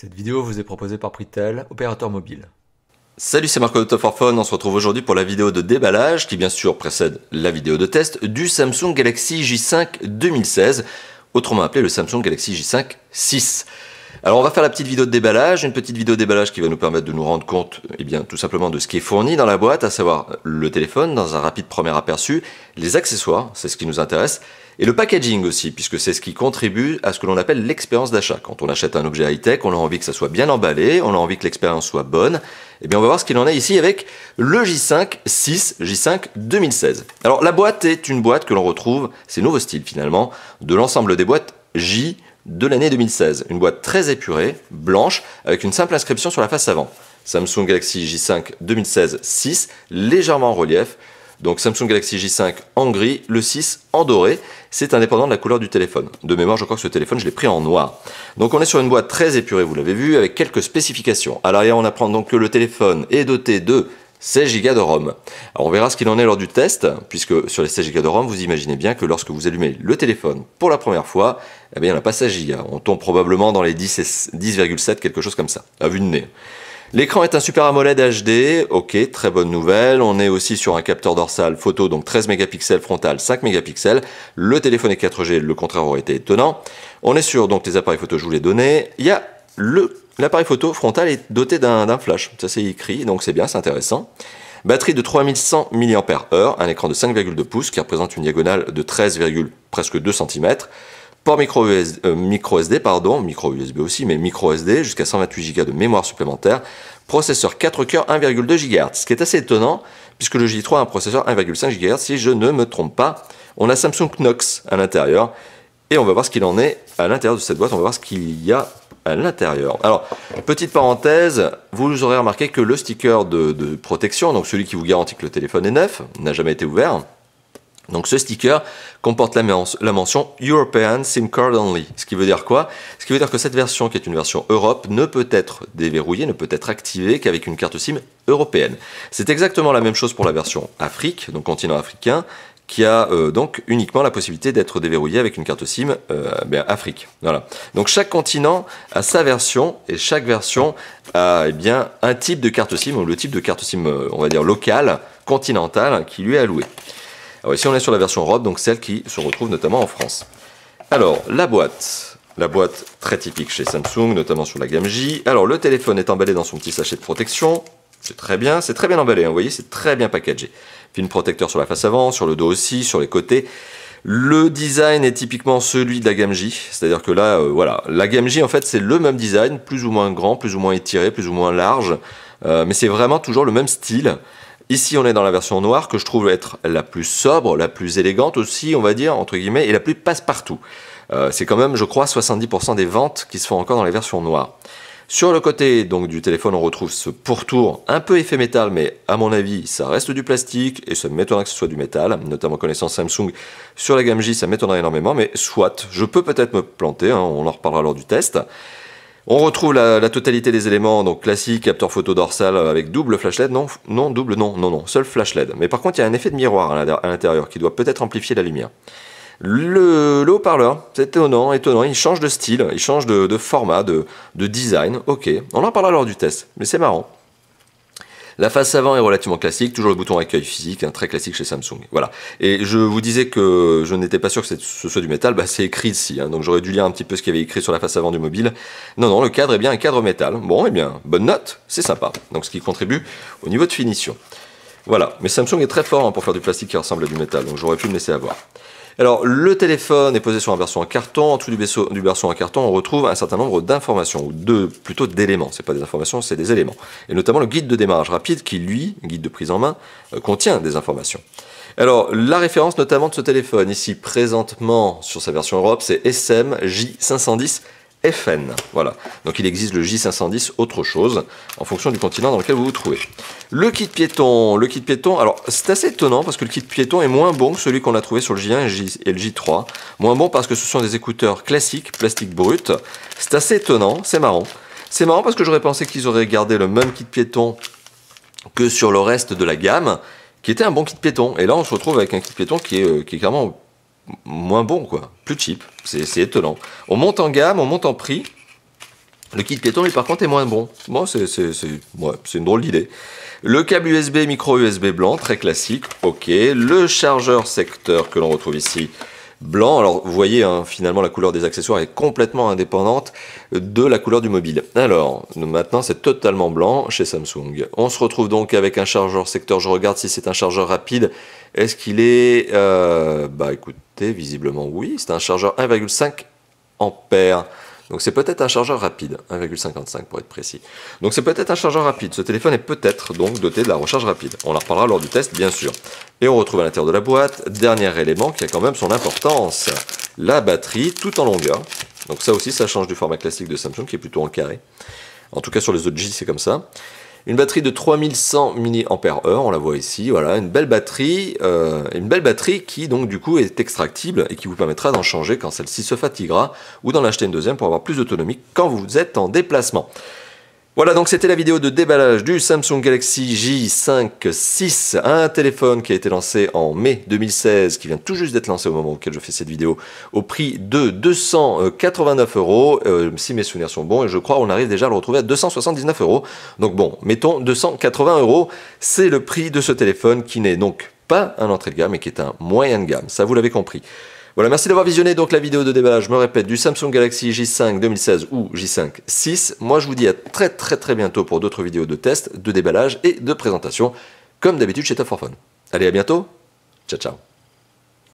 Cette vidéo vous est proposée par Pritel, opérateur mobile. Salut, c'est Marco de Top for On se retrouve aujourd'hui pour la vidéo de déballage qui bien sûr précède la vidéo de test du Samsung Galaxy J5 2016, autrement appelé le Samsung Galaxy J5 6. Alors on va faire la petite vidéo de déballage, une petite vidéo de déballage qui va nous permettre de nous rendre compte eh bien, tout simplement de ce qui est fourni dans la boîte, à savoir le téléphone dans un rapide premier aperçu, les accessoires, c'est ce qui nous intéresse, et le packaging aussi, puisque c'est ce qui contribue à ce que l'on appelle l'expérience d'achat. Quand on achète un objet high-tech, on a envie que ça soit bien emballé, on a envie que l'expérience soit bonne, et eh bien, on va voir ce qu'il en est ici avec le J5 6 J5 2016. Alors, la boîte est une boîte que l'on retrouve, c'est nouveau style finalement, de l'ensemble des boîtes J de l'année 2016. Une boîte très épurée, blanche, avec une simple inscription sur la face avant. Samsung Galaxy J5 2016-6, légèrement en relief. Donc Samsung Galaxy J5 en gris, le 6 en doré. C'est indépendant de la couleur du téléphone. De mémoire, je crois que ce téléphone, je l'ai pris en noir. Donc on est sur une boîte très épurée, vous l'avez vu, avec quelques spécifications. À l'arrière, on apprend donc que le téléphone est doté de 16 Go de ROM. Alors on verra ce qu'il en est lors du test, puisque sur les 16 Go de ROM, vous imaginez bien que lorsque vous allumez le téléphone pour la première fois, eh bien, en a pas 16 Go. On tombe probablement dans les 10,7, quelque chose comme ça, à vue de nez. L'écran est un Super AMOLED HD, ok, très bonne nouvelle. On est aussi sur un capteur dorsal photo, donc 13 mégapixels frontal, 5 mégapixels. Le téléphone est 4G, le contraire aurait été étonnant. On est sur donc les appareils photo, je vous les donné. Il y a le L'appareil photo frontal est doté d'un flash, ça c'est écrit, donc c'est bien, c'est intéressant. Batterie de 3100 mAh, un écran de 5,2 pouces qui représente une diagonale de 13, presque 2 cm. Port micro SD, euh, pardon, micro USB aussi, mais micro SD, jusqu'à 128 Go de mémoire supplémentaire. Processeur 4 coeurs 1,2 GHz, ce qui est assez étonnant puisque le J3 a un processeur 1,5 GHz si je ne me trompe pas. On a Samsung Knox à l'intérieur et on va voir ce qu'il en est à l'intérieur de cette boîte, on va voir ce qu'il y a à l'intérieur. Alors, petite parenthèse, vous aurez remarqué que le sticker de, protection, donc celui qui vous garantit que le téléphone est neuf, n'a jamais été ouvert. Donc ce sticker comporte la, la, mention European SIM Card Only. Ce qui veut dire quoi Ce qui veut dire que cette version, qui est une version Europe, ne peut être déverrouillée, ne peut être activée qu'avec une carte SIM européenne. C'est exactement la même chose pour la version Afrique, donc continent africain, qui a euh, donc uniquement la possibilité d'être déverrouillé avec une carte SIM euh, ben, Afrique. Donc chaque continent a sa version et chaque version a eh bien un type de carte SIM ou le type de carte SIM, euh, on va dire locale, continentale, qui lui est alloué. Alors ici on est sur la version Europe, donc celle qui se retrouve notamment en France. Alors la boîte, la boîte très typique chez Samsung, notamment sur la gamme J. Alors le téléphone est emballé dans son petit sachet de protection. C'est très bien, c'est très bien emballé, hein, vous voyez, c'est très bien packagé film protecteur sur la face avant, sur le dos aussi, sur les côtés. Le design est typiquement celui de la gamme J, c'est-à-dire que là, euh, voilà, la gamme J en fait c'est le même design, plus ou moins grand, plus ou moins étiré, plus ou moins large, euh, mais c'est vraiment toujours le même style. Ici, on est dans la version noire que je trouve être la plus sobre, la plus élégante aussi, on va dire, entre guillemets, et la plus passe-partout. Euh, c'est quand même, je crois, 70% des ventes qui se font encore dans les versions noires. Sur le côté donc du téléphone, on retrouve ce pourtour un peu effet métal, mais à mon avis, ça reste du plastique et ça m'étonnerait que ce soit du métal, notamment connaissant Samsung sur la gamme J, ça m'étonnerait énormément, mais soit, je peux peut-être me planter, hein, on en reparlera lors du test. On retrouve la, la, totalité des éléments, donc classique, capteur photo dorsal avec double flash LED, non, non, double, non, non, non, seul flash LED. Mais par contre, il y a un effet de miroir à l'intérieur qui doit peut-être amplifier la lumière. Le, haut-parleur, c'est étonnant, étonnant, il change de style, il change de, format, de, design. Ok, on en parlera lors du test, mais c'est marrant. La face avant est relativement classique, toujours le bouton accueil physique, hein, très classique chez Samsung. Voilà. Et je vous disais que je n'étais pas sûr que ce soit du métal, bah, c'est écrit ici, hein, donc j'aurais dû lire un petit peu ce qu'il y avait écrit sur la face avant du mobile. Non, non, le cadre est bien un cadre métal. Bon, eh bien, bonne note, c'est sympa. Donc ce qui contribue au niveau de finition. Voilà, mais Samsung est très fort hein, pour faire du plastique qui ressemble à du métal, donc j'aurais pu me laisser avoir. Alors, le téléphone est posé sur un berceau en carton. En dessous du, berceau, du en carton, on retrouve un certain nombre d'informations, ou plutôt d'éléments. ce n'est pas des informations, c'est des éléments. Et notamment le guide de démarrage rapide qui, lui, guide de prise en main, euh, contient des informations. Alors, la référence notamment de ce téléphone, ici présentement sur sa version Europe, c'est smj 510 FN. Voilà. Donc il existe le J510 autre chose en fonction du continent dans lequel vous vous trouvez. Le kit piéton, le kit piéton. Alors c'est assez étonnant parce que le kit piéton est moins bon que celui qu'on a trouvé sur le J1 et le J3. Moins bon parce que ce sont des écouteurs classiques, plastique brut. C'est assez étonnant, c'est marrant. C'est marrant parce que j'aurais pensé qu'ils auraient gardé le même kit piéton que sur le reste de la gamme, qui était un bon kit piéton. Et là on se retrouve avec un kit piéton qui est, euh, qui est clairement moins bon, quoi. Plus cheap. C'est étonnant. On monte en gamme, on monte en prix. Le kit piéton, lui, par contre, est moins bon. Bon, c'est une drôle d'idée. Le câble USB, micro USB blanc, très classique, ok. Le chargeur secteur que l'on retrouve ici, blanc. Alors vous voyez, hein, finalement, la couleur des accessoires est complètement indépendante de la couleur du mobile. Alors, maintenant, c'est totalement blanc chez Samsung. On se retrouve donc avec un chargeur secteur. Je regarde si c'est un chargeur rapide. Est-ce qu'il est... Euh, bah écoutez, visiblement oui. C'est un chargeur 1,5 ampère. Donc c'est peut-être un chargeur rapide, 1,55 pour être précis. Donc c'est peut-être un chargeur rapide. Ce téléphone est peut-être donc doté de la recharge rapide. On en reparlera lors du test, bien sûr. Et on retrouve à l'intérieur de la boîte, dernier élément qui a quand même son importance, la batterie tout en longueur. Donc ça aussi, ça change du format classique de Samsung qui est plutôt en carré. En tout cas sur les autres J, c'est comme ça. Une batterie de 3100 mAh, on la voit ici, voilà, une belle batterie, euh, une belle batterie qui donc du coup est extractible et qui vous permettra d'en changer quand celle-ci se fatiguera ou d'en acheter une deuxième pour avoir plus d'autonomie quand vous êtes en déplacement. Voilà, donc c'était la vidéo de déballage du Samsung Galaxy j 6 un téléphone qui a été lancé en mai 2016, qui vient tout juste d'être lancé au moment auquel je fais cette vidéo, au prix de 289 euros, euh, si mes souvenirs sont bons, et je crois qu'on arrive déjà à le retrouver à 279 euros. Donc bon, mettons 280 euros, c'est le prix de ce téléphone qui n'est donc pas un entrée de gamme, et qui est un moyen de gamme, ça vous l'avez compris. Voilà, merci d'avoir visionné donc la vidéo de déballage, je me répète, du Samsung Galaxy J5 2016 ou J5 6. Moi, je vous dis à très très très bientôt pour d'autres vidéos de tests, de déballage et de présentation, comme d'habitude chez Top 4 Allez, à bientôt, ciao ciao